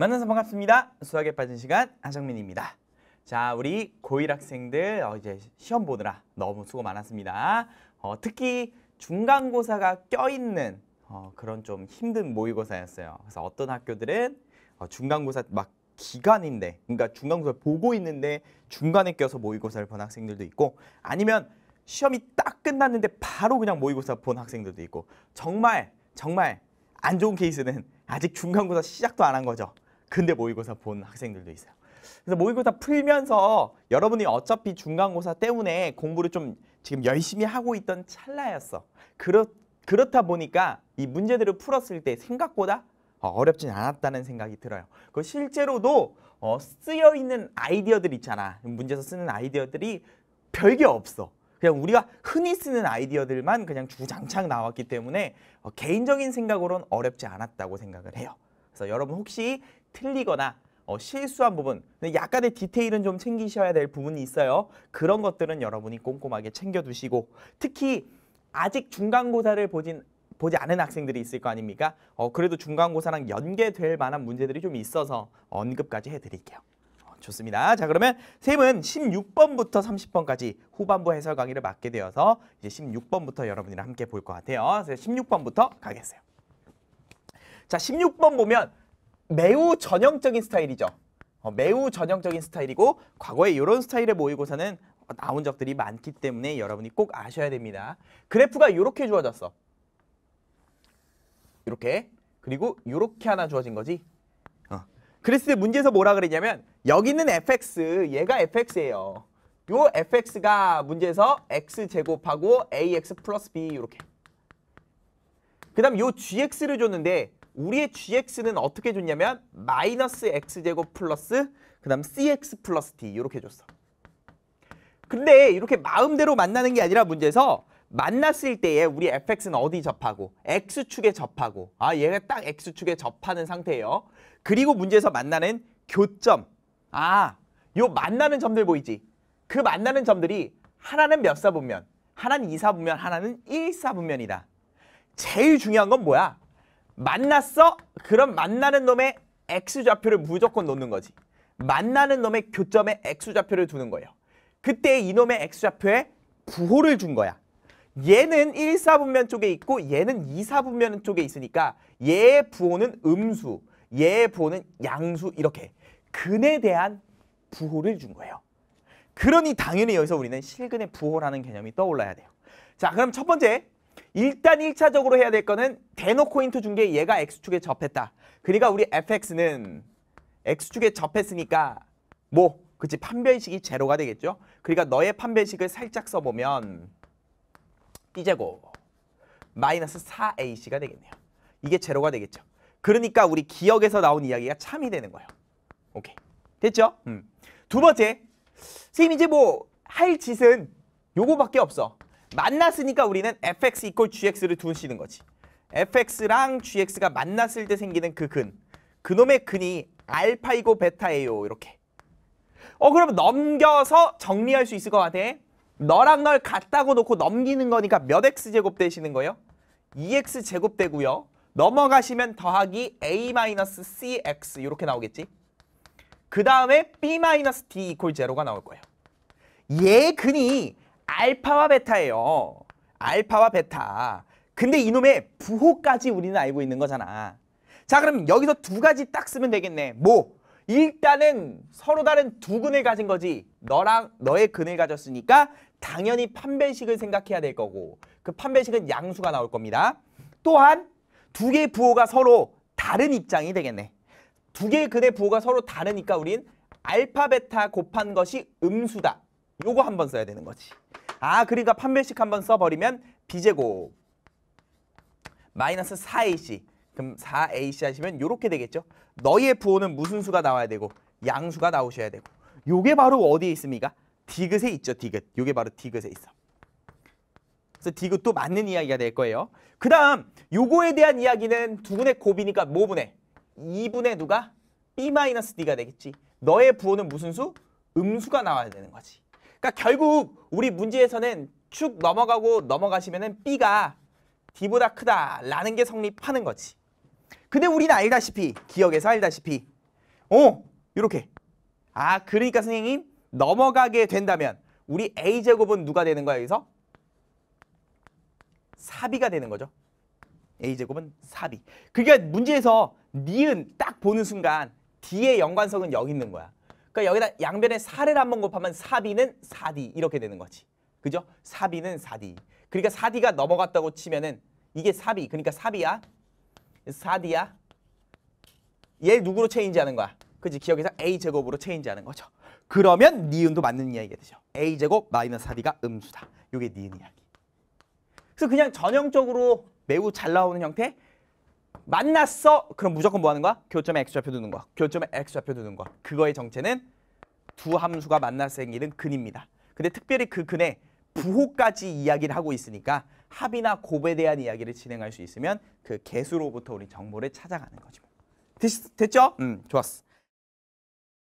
만나서 반갑습니다. 수학에 빠진 시간 한정민입니다. 자, 우리 고1 학생들 어, 이제 시험 보느라 너무 수고 많았습니다. 어, 특히 중간고사가 껴있는 어, 그런 좀 힘든 모의고사였어요. 그래서 어떤 학교들은 어, 중간고사 막 기간인데 그러니까 중간고사 보고 있는데 중간에 껴서 모의고사를 본 학생들도 있고 아니면 시험이 딱 끝났는데 바로 그냥 모의고사 본 학생들도 있고 정말 정말 안 좋은 케이스는 아직 중간고사 시작도 안 한 거죠. 근데 모의고사 본 학생들도 있어요. 그래서 모의고사 풀면서 여러분이 어차피 중간고사 때문에 공부를 좀 지금 열심히 하고 있던 찰나였어. 그렇, 그렇다 보니까 이 문제들을 풀었을 때 생각보다 어, 어렵진 않았다는 생각이 들어요. 그 실제로도 어, 쓰여 있는 아이디어들 있잖아. 문제에서 쓰는 아이디어들이 별게 없어. 그냥 우리가 흔히 쓰는 아이디어들만 그냥 주장창 나왔기 때문에 어, 개인적인 생각으로는 어렵지 않았다고 생각을 해요. 그래서 여러분 혹시 틀리거나 어, 실수한 부분, 약간의 디테일은 좀 챙기셔야 될 부분이 있어요. 그런 것들은 여러분이 꼼꼼하게 챙겨두시고 특히 아직 중간고사를 보진 보지 않은 학생들이 있을 거 아닙니까? 어, 그래도 중간고사랑 연계될 만한 문제들이 좀 있어서 언급까지 해드릴게요. 어, 좋습니다. 자 그러면 쌤은 16번부터 30번까지 후반부 해설 강의를 맡게 되어서 이제 16번부터 여러분이랑 함께 볼 것 같아요. 그래서 16번부터 가겠어요. 자, 16번 보면 매우 전형적인 스타일이죠. 어, 매우 전형적인 스타일이고 과거에 이런 스타일의 모의고사는 나온 적들이 많기 때문에 여러분이 꼭 아셔야 됩니다. 그래프가 이렇게 주어졌어. 이렇게 그리고 이렇게 하나 주어진 거지. 어. 그랬을 때 문제에서 뭐라 그랬냐면 여기는 있 fx, 얘가 fx예요. 이 fx가 문제에서 x 제곱하고 ax 플러스 b 이렇게. 그 다음 이 gx를 줬는데 우리의 gx는 어떻게 줬냐면 마이너스 x제곱 플러스 그 다음 cx 플러스 d 이렇게 줬어. 근데 이렇게 마음대로 만나는 게 아니라 문제에서 만났을 때에 우리 fx는 어디 접하고 x축에 접하고 아 얘가 딱 x축에 접하는 상태예요. 그리고 문제에서 만나는 교점 아 요 만나는 점들 보이지? 그 만나는 점들이 하나는 몇 사분면 하나는 이사분면 하나는 일사분면이다 제일 중요한 건 뭐야? 만났어? 그럼 만나는 놈의 x좌표를 무조건 놓는 거지. 만나는 놈의 교점에 x좌표를 두는 거예요. 그때 이놈의 x좌표에 부호를 준 거야. 얘는 1 4분면 쪽에 있고 얘는 2 4분면 쪽에 있으니까 얘의 부호는 음수, 얘의 부호는 양수 이렇게 근에 대한 부호를 준 거예요. 그러니 당연히 여기서 우리는 실근의 부호라는 개념이 떠올라야 돼요. 자 그럼 첫 번째 일단 1차적으로 해야 될 거는 대놓고 인트 중계 얘가 x축에 접했다. 그러니까 우리 fx는 x축에 접했으니까 뭐 그치 판별식이 제로가 되겠죠. 그러니까 너의 판별식을 살짝 써보면 b제곱 마이너스 4ac가 되겠네요. 이게 제로가 되겠죠. 그러니까 우리 기억에서 나온 이야기가 참이 되는 거예요. 오케이. 됐죠? 음. 두 번째. 선생님 이제 뭐 할 짓은 요거밖에 없어. 만났으니까 우리는 fx equal gx를 두시는 거지. fx랑 gx가 만났을 때 생기는 그 근. 그놈의 근이 알파이고 베타예요. 이렇게. 어 그럼 넘겨서 정리할 수 있을 것 같아. 너랑 널 같다고 놓고 넘기는 거니까 몇 x제곱 되시는 거예요? 2x제곱 되고요. 넘어가시면 더하기 a-cx 이렇게 나오겠지? 그 다음에 b-d 이퀄 제로가 나올 거예요. 얘 근이 알파와 베타예요. 알파와 베타. 근데 이놈의 부호까지 우리는 알고 있는 거잖아. 자 그럼 여기서 두 가지 딱 쓰면 되겠네. 뭐? 일단은 서로 다른 두 근을 가진 거지. 너랑 너의 근을 가졌으니까 당연히 판별식을 생각해야 될 거고 그 판별식은 양수가 나올 겁니다. 또한 두 개의 부호가 서로 다른 입장이 되겠네. 두 개의 근의 부호가 서로 다르니까 우린 알파 베타 곱한 것이 음수다. 요거 한 번 써야 되는 거지. 아 그러니까 판별식 한 번 써버리면 b제곱 마이너스 4ac 그럼 4ac 하시면 요렇게 되겠죠. 너의 부호는 무슨 수가 나와야 되고 양수가 나오셔야 되고 요게 바로 어디에 있습니까? 디귿에 있죠. 디귿. 요게 바로 디귿에 있어. 그래서 디귿도 맞는 이야기가 될 거예요. 그 다음 요거에 대한 이야기는 두분의 곱이니까 모분의 뭐 2분의 누가? b-d가 되겠지. 너의 부호는 무슨 수? 음수가 나와야 되는 거지. 그러니까 결국 우리 문제에서는 축 넘어가고 넘어가시면은 B가 D보다 크다라는 게 성립하는 거지. 근데 우리는 알다시피 기억에서 알다시피 어 이렇게 아 그러니까 선생님 넘어가게 된다면 우리 A 제곱은 누가 되는 거야 여기서? 4B가 되는 거죠. A 제곱은 4B. 그러니까 문제에서 니은 딱 보는 순간 D의 연관성은 여기 있는 거야. 그러니까 여기다 양변의 사를 한 번 곱하면 사비는사디 이렇게 되는 거지. 그죠? 사비는사디 그러니까 사디가 넘어갔다고 치면은 이게 사비 그러니까 사비야사디야 얘 누구로 체인지하는 거야? 그지 기억해서 A제곱으로 체인지하는 거죠. 그러면 니은도 맞는 이야기가 되죠. A제곱 마이너스 4D가 음수다. 이게 니은 이야기. 그래서 그냥 전형적으로 매우 잘 나오는 형태 만났어. 그럼 무조건 뭐 하는 거야? 교점에 x좌표 두는 거 교점에 x좌표 두는 거 그거의 정체는 두 함수가 만날 생기는 근입니다. 근데 특별히 그 근에 부호까지 이야기를 하고 있으니까 합이나 곱에 대한 이야기를 진행할 수 있으면 그 개수로부터 우리 정보를 찾아가는 거죠 뭐. 됐, 됐죠? 음, 좋았어.